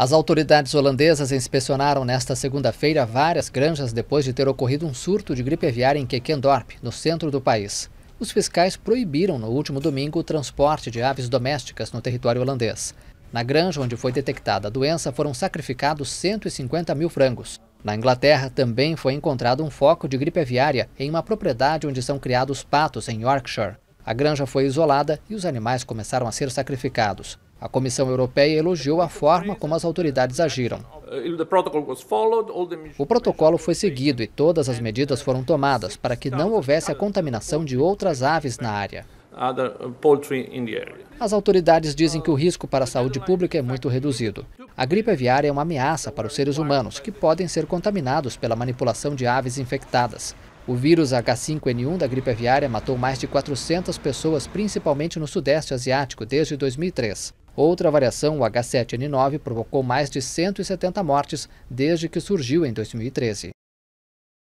As autoridades holandesas inspecionaram nesta segunda-feira várias granjas depois de ter ocorrido um surto de gripe aviária em Kekendorp, no centro do país. Os fiscais proibiram no último domingo o transporte de aves domésticas no território holandês. Na granja onde foi detectada a doença foram sacrificados 150 mil frangos. Na Inglaterra também foi encontrado um foco de gripe aviária em uma propriedade onde são criados patos em Yorkshire. A granja foi isolada e os animais começaram a ser sacrificados. A Comissão Europeia elogiou a forma como as autoridades agiram. O protocolo foi seguido e todas as medidas foram tomadas para que não houvesse a contaminação de outras aves na área. As autoridades dizem que o risco para a saúde pública é muito reduzido. A gripe aviária é uma ameaça para os seres humanos, que podem ser contaminados pela manipulação de aves infectadas. O vírus H5N1 da gripe aviária matou mais de 400 pessoas, principalmente no Sudeste Asiático, desde 2003. Outra variação, o H7N9, provocou mais de 170 mortes desde que surgiu em 2013.